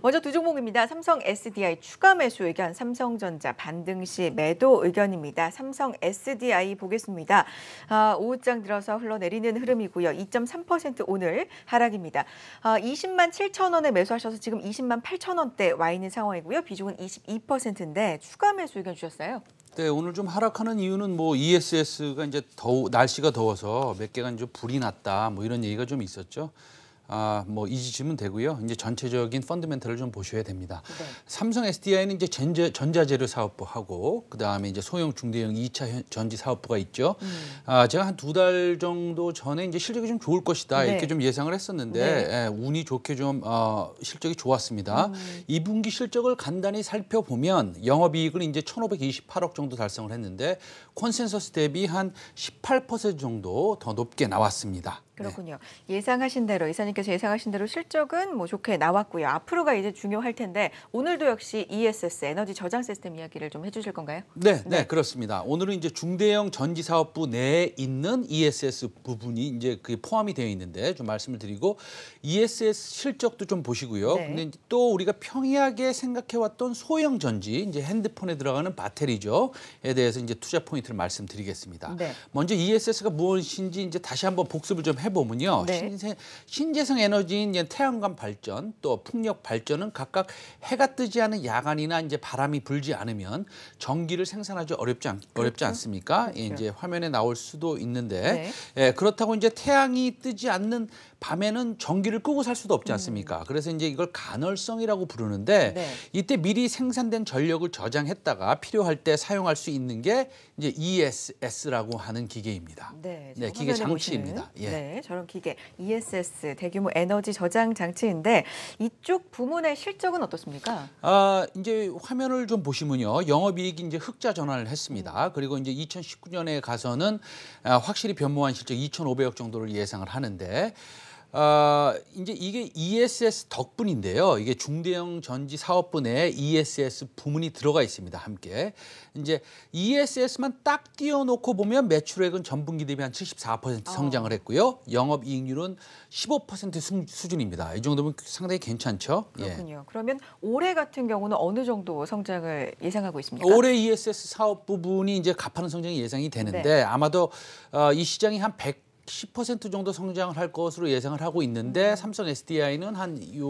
먼저 두 종목입니다. 삼성 SDI 추가 매수 의견, 삼성전자 반등 시 매도 의견입니다. 삼성 SDI 보겠습니다. 아, 오후장 들어서 흘러내리는 흐름이고요. 2.3% 오늘 하락입니다. 아, 20만 7천 원에 매수하셔서 지금 20만 8천 원대 와 있는 상황이고요. 비중은 22%인데 추가 매수 의견 주셨어요. 네, 오늘 좀 하락하는 이유는 뭐 ESS가 이제 더 날씨가 더워서 몇 개가 이제 불이 났다 뭐 이런 얘기가 좀 있었죠. 아, 뭐 잊으시면 되고요. 이제 전체적인 펀드멘털을 좀 보셔야 됩니다. 네. 삼성 SDI는 이제 전자, 전자재료 사업부하고 그다음에 이제 소형 중대형 2차 전지 사업부가 있죠. 음. 아, 제가 한 두 달 정도 전에 이제 실적이 좀 좋을 것이다. 네. 이렇게 좀 예상을 했었는데 네. 예, 운이 좋게 좀 어, 실적이 좋았습니다. 음. 2분기 실적을 간단히 살펴보면 영업 이익을 이제 1,528억 정도 달성을 했는데 콘센서스 대비 한 18% 정도 더 높게 나왔습니다. 네. 그렇군요. 네. 예상하신 대로 이사님께서 예상하신 대로 실적은 뭐 좋게 나왔고요. 앞으로가 이제 중요할 텐데 오늘도 역시 ESS 에너지 저장 시스템 이야기를 좀 해주실 건가요? 네, 네, 네, 그렇습니다. 오늘은 이제 중대형 전지 사업부 내에 있는 ESS 부분이 이제 그게 포함이 되어 있는데 좀 말씀을 드리고 ESS 실적도 좀 보시고요. 네. 근데 또 우리가 평이하게 생각해왔던 소형 전지 이제 핸드폰에 들어가는 바테리죠에 대해서 이제 투자 포인트를 말씀드리겠습니다. 네. 먼저 ESS가 무엇인지 이제 다시 한번 복습을 좀 해. 해보면요. 네. 신재, 생 에너지인 이제 태양광 발전 또 풍력 발전은 각각 해가 뜨지 않은 야간이나 이제 바람이 불지 않으면 전기를 생산하지 어렵지, 않, 그렇죠. 어렵지 않습니까? 예, 그렇죠. 이제 화면에 나올 수도 있는데 네. 예, 그렇다고 이제 태양이 뜨지 않는 밤에는 전기를 끄고 살 수도 없지 않습니까? 음. 그래서 이제 이걸 간헐성이라고 부르는데 네. 이때 미리 생산된 전력을 저장했다가 필요할 때 사용할 수 있는 게 이제 ESS라고 하는 기계입니다. 네, 네 기계 장치입니다. 예. 네, 저런 기계 ESS 대규모 에너지 저장 장치인데 이쪽 부문의 실적은 어떻습니까? 아, 이제 화면을 좀 보시면요. 영업이익이 이제 흑자 전환을 했습니다. 음. 그리고 이제 2019년에 가서는 아, 확실히 변모한 실적 2,500억 정도를 예상을 하는데 아, 이제 이게 ESS 덕분인데요. 이게 중대형 전지 사업분에 부 ESS 부문이 들어가 있습니다. 함께. 이제 ESS만 딱 띄워놓고 보면 매출액은 전분기 대비 한 74% 어. 성장을 했고요. 영업 이익률은 15% 수, 준입니다이 정도면 상당히 괜찮죠. 예. 그렇군요. 예. 그러면 올해 같은 경우는 어느 정도 성장을 예상하고 있습니까? 올해 ESS 사업 부분이 이제 가파른 성장이 예상이 되는데 네. 아마도 어, 이 시장이 한100 10% 정도 성장을 할 것으로 예상을 하고 있는데 음. 삼성 SDI는 한요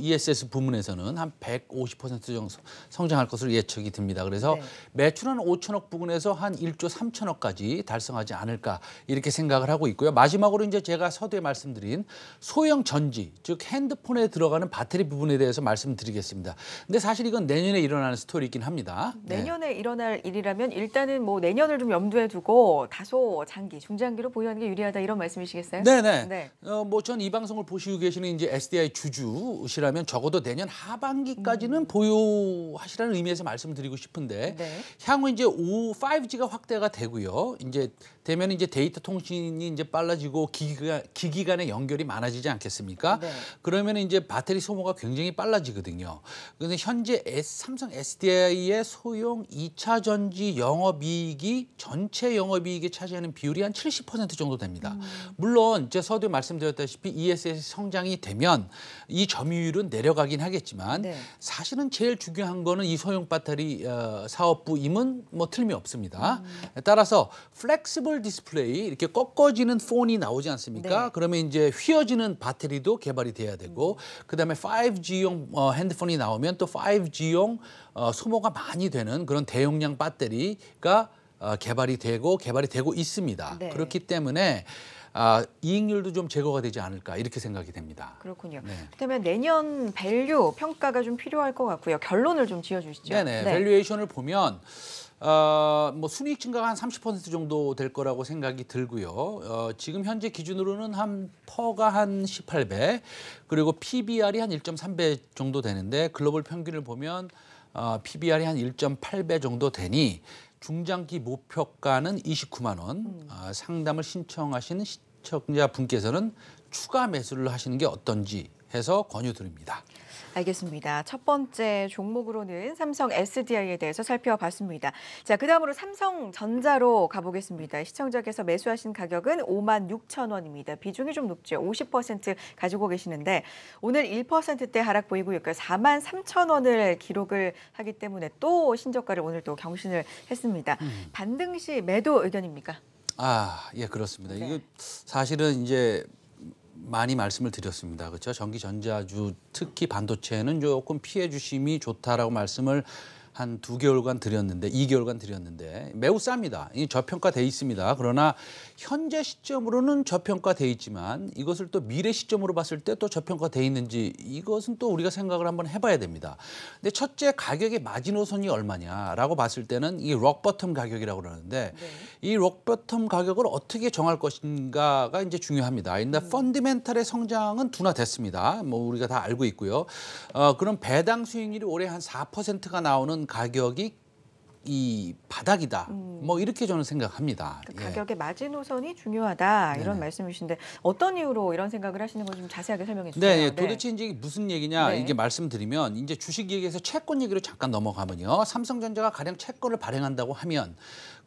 ESS 부문에서는 한 150% 정도 성장할 것으로 예측이 됩니다. 그래서 네. 매출은 5천억 부근에서 한 1조 3천억까지 달성하지 않을까 이렇게 생각을 하고 있고요. 마지막으로 이제 제가 서두에 말씀드린 소형 전지, 즉 핸드폰에 들어가는 배터리 부분에 대해서 말씀드리겠습니다. 근데 사실 이건 내년에 일어나는 스토리이긴 합니다. 네. 내년에 네. 일어날 일이라면 일단은 뭐 내년을 좀 염두에 두고 다소 장기, 중장기로 보유하는 게 유리한 중요하다 이런 말씀이시겠어요? 네네. 네. 어, 뭐전 이 방송을 보시고 계시는 이제 SDI 주주시라면 적어도 내년 하반기까지는 음. 보유하시라는 의미에서 말씀드리고 싶은데 네. 향후 이제 5, 5G가 확대가 되고요. 이제 되면 이제 데이터 통신이 이제 빨라지고 기기가, 기기 간의 연결이 많아지지 않겠습니까? 네. 그러면 이제 배터리 소모가 굉장히 빨라지거든요. 그래서 현재 S, 삼성 SDI의 소형 2차 전지 영업이익이 전체 영업이익에 차지하는 비율이 한 70% 정도 됩니다. 있니다 음. 물론 이제 서두 에 말씀드렸다시피 ESS 성장이 되면 이 점유율은 내려가긴 하겠지만 네. 사실은 제일 중요한 거는 이 소형 배터리 어, 사업부임은 뭐 틀림이 없습니다. 음. 따라서 플렉스블 디스플레이 이렇게 꺾어지는 폰이 나오지 않습니까? 네. 그러면 이제 휘어지는 배터리도 개발이 돼야 되고 음. 그다음에 5G용 어, 핸드폰이 나오면 또 5G용 어, 소모가 많이 되는 그런 대용량 배터리가 어, 개발이 되고 개발이 되고 있습니다. 네. 그렇기 때문에 아, 이익률도 좀 제거가 되지 않을까 이렇게 생각이 됩니다. 그렇군요. 네. 그다음에 내년 밸류 평가가 좀 필요할 것 같고요. 결론을 좀 지어주시죠. 네네. 네. 밸류에이션을 보면 어, 뭐 순이익 증가가 한 30% 정도 될 거라고 생각이 들고요. 어, 지금 현재 기준으로는 한 퍼가 한 18배, 그리고 PBR이 한 1.3배 정도 되는데 글로벌 평균을 보면 어, PBR이 한 1.8배 정도 되니 중장기 목표가는 29만 원, 음. 아, 상담을 신청하시는 시청자분께서는 추가 매수를 하시는 게 어떤지 해서 권유드립니다. 알겠습니다. 첫 번째 종목으로는 삼성 SDI에 대해서 살펴봤습니다. 자, 그 다음으로 삼성전자로 가보겠습니다. 시청자께서 매수하신 가격은 5만 6천 원입니다. 비중이 좀 높죠. 50% 가지고 계시는데 오늘 1%대 하락 보이고 있고요. 4만 3천 원을 기록을 하기 때문에 또 신저가를 오늘 또 경신을 했습니다. 음. 반등 시 매도 의견입니까? 아, 예, 그렇습니다. 네. 이거 사실은 이제 많이 말씀을 드렸습니다. 그렇죠? 전기 전자주 특히 반도체는 조금 피해 주심이 좋다라고 말씀을 한두 개월간 드렸는데 2개월간 드렸는데 매우 쌉니다. 이 저평가돼 있습니다. 그러나 현재 시점으로는 저평가돼 있지만 이것을 또 미래 시점으로 봤을 때 또 저평가돼 있는지 이것은 또 우리가 생각을 한번 해봐야 됩니다. 근데 첫째 가격의 마지노선이 얼마냐라고 봤을 때는 이 록버텀 가격이라고 그러는데 네. 이 록버텀 가격을 어떻게 정할 것인가가 이제 중요합니다. 근데 음. 펀디멘탈의 성장은 둔화됐습니다. 뭐 우리가 다 알고 있고요. 어, 그럼 배당 수익률이 올해 한 4%가 나오는 이런 가격이 이 바닥이다. 음. 뭐 이렇게 저는 생각합니다. 그 예. 가격의 예. 마지노선이 중요하다 이런 네네. 말씀이신데 어떤 이유로 이런 생각을 하시는 건지 좀 자세하게 설명해 주세요. 네, 예. 네. 도대체 이제 무슨 얘기냐 네. 이게 말씀드리면 이제 주식 얘기에서 채권 얘기로 잠깐 넘어가면요. 삼성전자가 가령 채권을 발행한다고 하면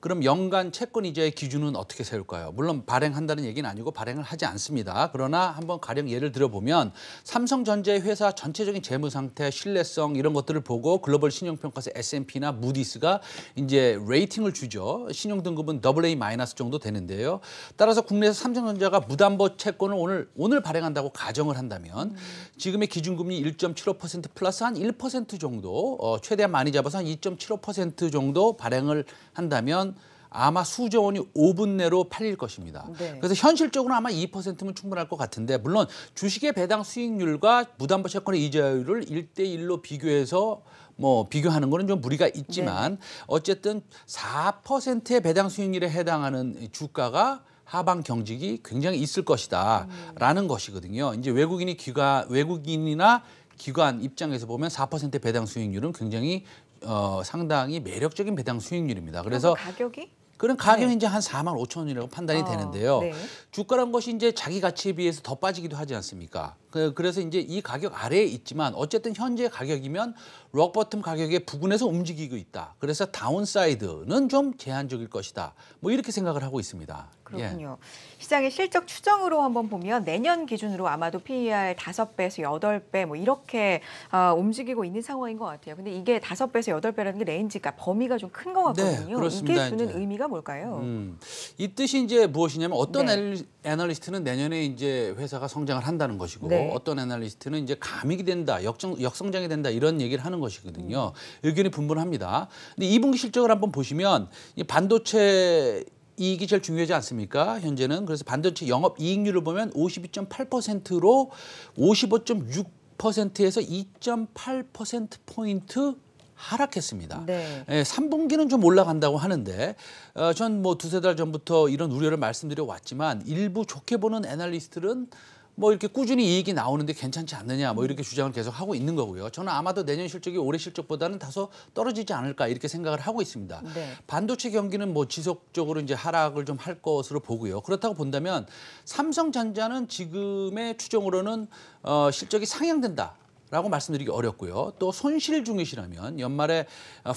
그럼 연간 채권 이자의 기준은 어떻게 세울까요? 물론 발행한다는 얘기는 아니고 발행을 하지 않습니다. 그러나 한번 가령 예를 들어보면 삼성전자 의 회사 전체적인 재무 상태, 신뢰성 이런 것들을 보고 글로벌 신용평가사 S&P나 무디스가 이제 레이팅을 주죠. 신용등급은 AA- 정도 되는데요. 따라서 국내에서 삼성전자가 무담보 채권을 오늘 오늘 발행한다고 가정을 한다면 음. 지금의 기준금리 1.75% 플러스 한 1% 정도 어, 최대한 많이 잡아서 한 2.75% 정도 발행을 한다면 아마 수조 원이 5분 내로 팔릴 것입니다. 네. 그래서 현실적으로 아마 2%면 충분할 것 같은데 물론 주식의 배당 수익률과 무담보 채권의 이자율을 1대1로 비교해서 뭐 비교하는 거는 좀 무리가 있지만 네. 어쨌든 4%의 배당 수익률에 해당하는 주가가 하방 경직이 굉장히 있을 것이다라는 음. 것이거든요. 이제 외국인이 귀가 외국인이나 기관 입장에서 보면 4% 배당 수익률은 굉장히 어, 상당히 매력적인 배당 수익률입니다. 그래서 가격이 그런 가격이 네. 이제 한 4만 5천 원이라고 판단이 아, 되는데요. 네. 주가란 것이 이제 자기 가치에 비해서 더 빠지기도 하지 않습니까? 그, 그래서 이제 이 가격 아래에 있지만 어쨌든 현재 가격이면 록버튼 가격의 부근에서 움직이고 있다. 그래서 다운사이드는 좀 제한적일 것이다. 뭐 이렇게 생각을 하고 있습니다. 그렇군요. 예. 시장의 실적 추정으로 한번 보면 내년 기준으로 아마도 PER 5배에서 8배 뭐 이렇게 어, 움직이고 있는 상황인 것 같아요. 근데 이게 5배에서 8배라는 게 레인지가 범위가 좀 큰것 네, 같거든요. 네, 그렇습니다. 이게 주는 이제. 의미가 뭘까요? 음, 이 뜻이 이제 무엇이냐면 어떤 네. 애널리스트는 내년에 이제 회사가 성장을 한다는 것이고 네. 어떤 애널리스트는 이제 감익이 된다, 역정, 역성장이 된다 이런 얘기를 하는 것이거든요. 음. 의견이 분분합니다. 근데 2분기 실적을 한번 보시면 이 반도체 이익이 제일 중요하지 않습니까? 현재는 그래서 반도체 영업 이익률을 보면 52.8%로 55.6%에서 2.8% 포인트 하락했습니다. 네. 예, 3분기는 좀 올라간다고 하는데 어, 전뭐 두세 달 전부터 이런 우려를 말씀드려 왔지만 일부 좋게 보는 애널리스트들은 뭐 이렇게 꾸준히 이익이 나오는데 괜찮지 않느냐 뭐 이렇게 주장을 계속 하고 있는 거고요. 저는 아마도 내년 실적이 올해 실적보다는 다소 떨어지지 않을까 이렇게 생각을 하고 있습니다. 네. 반도체 경기는 뭐 지속적으로 이제 하락을 좀 할 것으로 보고요. 그렇다고 본다면 삼성전자는 지금의 추정으로는 어, 실적이 상향된다. 라고 말씀드리기 어렵고요. 또 손실 중이시라면 연말에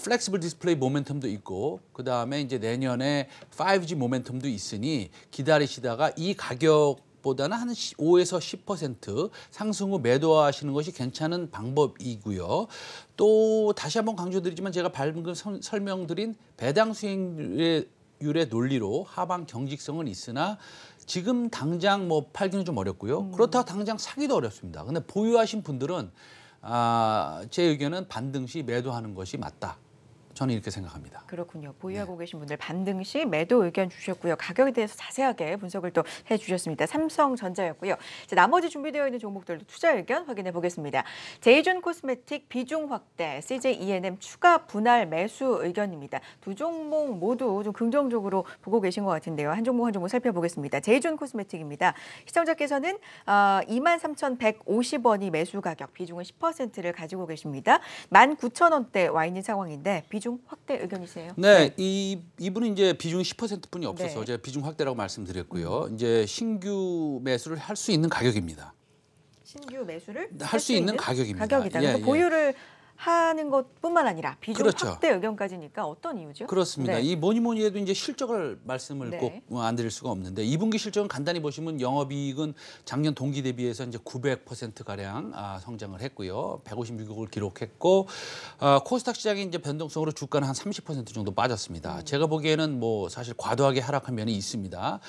플렉스블 디스플레이 모멘텀도 있고 그다음에 이제 내년에 5G 모멘텀도 있으니 기다리시다가 이 가격 보다는 한 5에서 10% 상승 후 매도하시는 것이 괜찮은 방법이고요. 또 다시 한번 강조드리지만 제가 방금 설명드린 배당 수익률의 논리로 하방 경직성은 있으나 지금 당장 뭐 팔기는 좀 어렵고요. 음. 그렇다고 당장 사기도 어렵습니다. 근데 보유하신 분들은 아, 제 의견은 반등시 매도하는 것이 맞다. 저는 이렇게 생각합니다. 그렇군요. 보유하고 네. 계신 분들 반등시 매도 의견 주셨고요. 가격에 대해서 자세하게 분석을 또 해주셨습니다. 삼성전자였고요. 이제 나머지 준비되어 있는 종목들도 투자 의견 확인해 보겠습니다. 제이준 코스메틱 비중 확대, CJ E&M 추가 분할 매수 의견입니다. 두 종목 모두 좀 긍정적으로 보고 계신 것 같은데요. 한 종목 한 종목 살펴보겠습니다. 제이준 코스메틱입니다. 시청자께서는 어, 23,150원이 매수 가격, 비중은 10%를 가지고 계십니다. 19,000원대 와 있는 상황인데 비중 비중 확대 의견이세요? 네, 이 이분은 이제 비중 10%뿐이 없어서 네. 제가 비중 확대라고 말씀드렸고요. 이제 신규 매수를 할 수 있는 가격입니다. 신규 매수를 할 수 있는 가격입니다. 가격이다. 예, 예. 보유를 하는 것뿐만 아니라 비중 그렇죠. 확대 의견까지니까 어떤 이유죠? 그렇습니다. 네. 이 뭐니 뭐니 해도 이제 실적을 말씀을 네. 꼭안 어, 드릴 수가 없는데 이분기 실적은 간단히 보시면 영업이익은 작년 동기 대비해서 이제 900% 가량 아, 성장을 했고요. 156억을 기록했고 아, 코스닥 시장이 이제 변동성으로 주가는 한 30% 정도 빠졌습니다. 음. 제가 보기에는 뭐 사실 과도하게 하락한 면이 있습니다.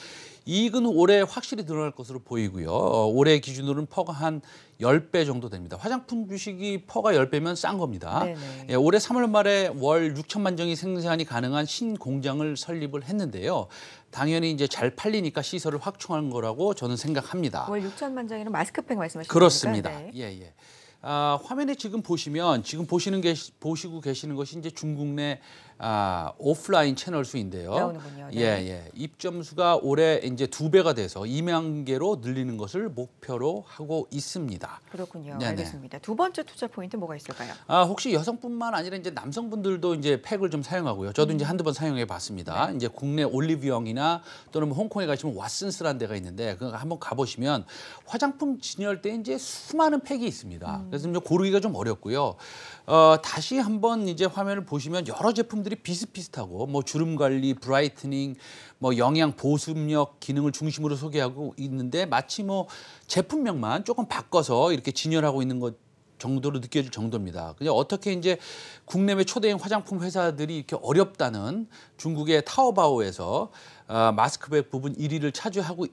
이익은 올해 확실히 늘어날 것으로 보이고요. 어, 올해 기준으로는 퍼가 한 10배 정도 됩니다. 화장품 주식이 퍼가 10배면 싼 겁니다. 예, 올해 3월 말에 월 6천만 정이 생산이 가능한 신공장을 설립을 했는데요. 당연히 이제 잘 팔리니까 시설을 확충한 거라고 저는 생각합니다. 월 6천만 장이면 마스크팩 말씀하시는 그렇습니다. 겁니까? 네. 예, 예. 아, 화면에 지금 보시면 지금 보시는 게 보시고 계시는 것이 이제 중국 내 아, 오프라인 채널 수인데요. 나오는군요. 네. 예, 예. 입점수가 올해 이제 두 배가 돼서 2만 개로 늘리는 것을 목표로 하고 있습니다. 그렇군요. 네네. 네. 알겠습니다. 두 번째 투자 포인트 뭐가 있을까요? 아, 혹시 여성뿐만 아니라 이제 남성분들도 이제 팩을 좀 사용하고요. 저도 음. 이제 한두 번 사용해 봤습니다. 네. 이제 국내 올리브영이나 또는 뭐 홍콩에 가시면 왓슨스라는 데가 있는데 그거 한번 가 보시면 화장품 진열대에 이제 수많은 팩이 있습니다. 음. 그래서 좀 고르기가 좀 어렵고요. 어, 다시 한번 이제 화면을 보시면 여러 제품들 성분들이 비슷비슷하고 뭐 주름 관리, 브라이트닝, 뭐 영양 보습력 기능을 중심으로 소개하고 있는데 마치 뭐 제품명만 조금 바꿔서 이렇게 진열하고 있는 것 정도로 느껴질 정도입니다. 그냥 어떻게 이제 국내외 초대형 화장품 회사들이 이렇게 어렵다는 중국의 타오바오에서 아, 마스크백 부분 1위를 차지하고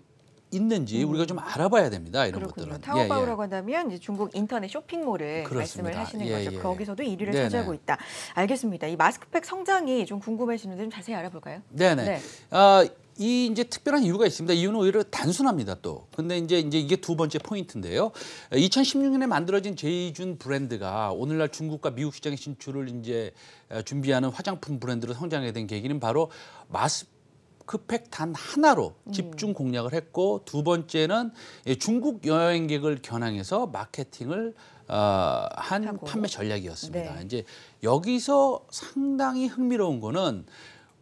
있는지 음. 우리가 좀 알아봐야 됩니다. 이런 그렇군요. 것들은. 예, 타오바오라고 예, 예. 한다면 중국 인터넷 쇼핑몰을 그렇습니다. 말씀을 하시는 예, 거죠. 예, 예. 거기서도 1위를 네네. 차지하고 있다. 알겠습니다. 이 마스크팩 성장이 좀 궁금해지는데 좀 자세히 알아볼까요? 네네. 네. 아, 이 이제 특별한 이유가 있습니다. 이유는 오히려 단순합니다 또. 근데 이제 이제 이게 두 번째 포인트인데요. 2016년에 만들어진 제이준 브랜드가 오늘날 중국과 미국 시장에 진출을 이제 준비하는 화장품 브랜드로 성장하게 된 계기는 바로 마스 흑팩 단 하나로 음. 집중 공략을 했고 두 번째는 중국 여행객을 겨냥해서 마케팅을 어, 한 하고. 판매 전략이었습니다. 네. 이제 여기서 상당히 흥미로운 거는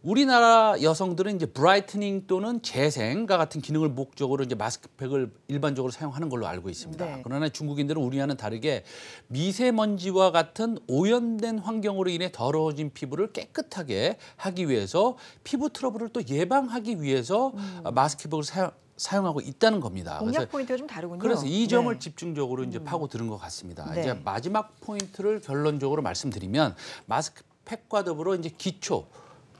우리나라 여성들은 이제 브라이트닝 또는 재생과 같은 기능을 목적으로 이제 마스크팩을 일반적으로 사용하는 걸로 알고 있습니다. 네. 그러나 중국인들은 우리와는 다르게 미세먼지와 같은 오염된 환경으로 인해 더러워진 피부를 깨끗하게 하기 위해서 피부 트러블을 또 예방하기 위해서 음. 마스크팩을 사용, 사용하고 있다는 겁니다. 공략 그래서, 포인트가 좀 다르군요. 그래서 이 점을 네. 집중적으로 이제 음. 파고 들은 것 같습니다. 네. 이제 마지막 포인트를 결론적으로 말씀드리면 마스크팩과 더불어 이제 기초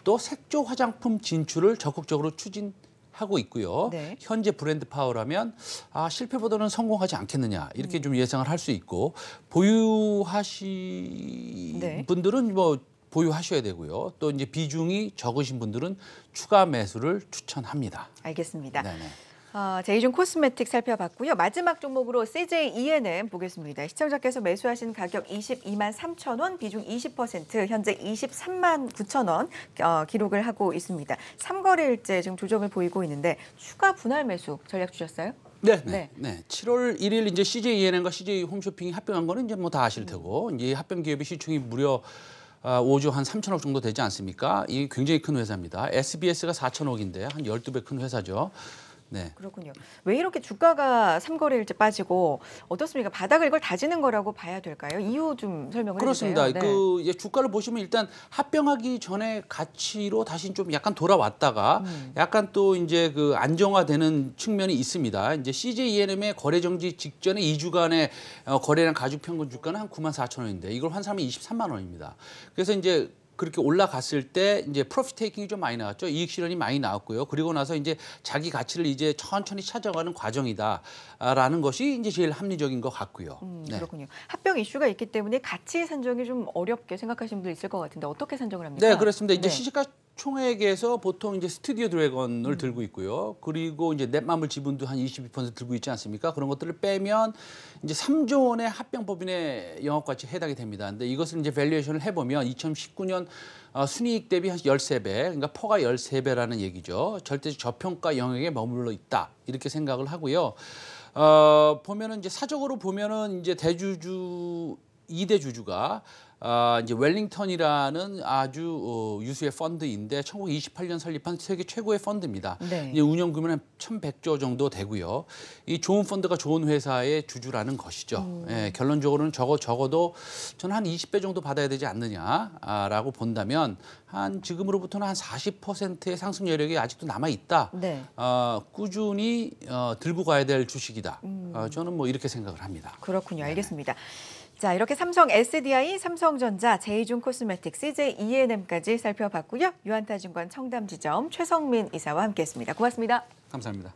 또 색조 화장품 진출을 적극적으로 추진 하고 있고요. 네. 현재 브랜드 파워라면 아, 실패보다는 성공하지 않겠느냐 이렇게 음. 좀 예상을 할 수 있고 보유하신 네. 분들은 뭐 보유하셔야 되고요. 또 이제 비중이 적으신 분들은 추가 매수를 추천합니다. 알겠습니다. 네네. 어, 제이준 코스메틱 살펴봤고요. 마지막 종목으로 CJ ENM 보겠습니다. 시청자께서 매수하신 가격 22만 3천 원, 비중 20%, 현재 23만 9천 원 어, 기록을 하고 있습니다. 3거래일째 지금 조정을 보이고 있는데 추가 분할 매수 전략 주셨어요? 네, 네, 네. 7월 1일 이제 CJ ENM과 CJ 홈쇼핑이 합병한 거는 이제 뭐 다 아실 테고 음. 이제 합병 기업의 시총이 무려 5조 아, 한 3천억 정도 되지 않습니까? 이 굉장히 큰 회사입니다. SBS가 4천억인데 한 12배 큰 회사죠. 네. 그렇군요. 왜 이렇게 주가가 삼거래일째 빠지고 어떻습니까? 바닥을 이걸 다지는 거라고 봐야 될까요? 이유 좀 설명을 그렇습니다. 해주세요. 그렇습니다. 네. 그 주가를 보시면 일단 합병하기 전에 가치로 다시 좀 약간 돌아왔다가 음. 약간 또 이제 그 안정화되는 측면이 있습니다. 이제 CJ E&M의 거래 정지 직전에 2주간의 어, 거래량 가죽 평균 주가는 한 9만 4천 원인데 이걸 환산하면 23만 원입니다. 그래서 이제 그렇게 올라갔을 때 이제 프로핏 테이킹이 좀 많이 나왔죠. 이익 실현이 많이 나왔고요. 그리고 나서 이제 자기 가치를 이제 천천히 찾아가는 과정이다라는 아, 것이 이제 제일 합리적인 것 같고요. 음, 네. 그렇군요. 합병 이슈가 있기 때문에 가치 산정이 좀 어렵게 생각하시는 분들 있을 것 같은데 어떻게 산정을 합니까? 네, 그렇습니다. 이제 네. 시시가 총액에서 보통 이제 스튜디오 드래곤을 음. 들고 있고요. 그리고 이제 넷마블 지분도 한 22% 들고 있지 않습니까? 그런 것들을 빼면 이제 3조 원의 합병법인의 영업 가치에 해당이 됩니다. 근데 이것을 이제 밸류에이션을 해 보면 2019년 어, 순이익 대비 한 13배, 그러니까 포가 13배라는 얘기죠. 절대 저평가 영역에 머물러 있다. 이렇게 생각을 하고요. 어, 보면은 이제 사적으로 보면은 이제 대주주 이대 주주가 아, 이제 웰링턴이라는 아주 어, 유수의 펀드인데 1928년 설립한 세계 최고의 펀드입니다. 네. 이제 운영 규모는 1,100조 정도 되고요. 이 좋은 펀드가 좋은 회사의 주주라는 것이죠. 음. 예, 결론적으로는 적어 적어도 저는 한 20배 정도 받아야 되지 않느냐라고 아, 본다면 한 지금으로부터는 한 40%의 상승 여력이 아직도 남아 있다. 네. 어, 꾸준히 어, 들고 가야 될 주식이다. 음. 어, 저는 뭐 이렇게 생각을 합니다. 그렇군요. 네. 알겠습니다. 자, 이렇게 삼성 SDI, 삼성전자, 제이준코스메틱, CJ E&M까지 살펴봤고요. 유한타 증권 청담지점 최성민 이사와 함께했습니다. 고맙습니다. 감사합니다.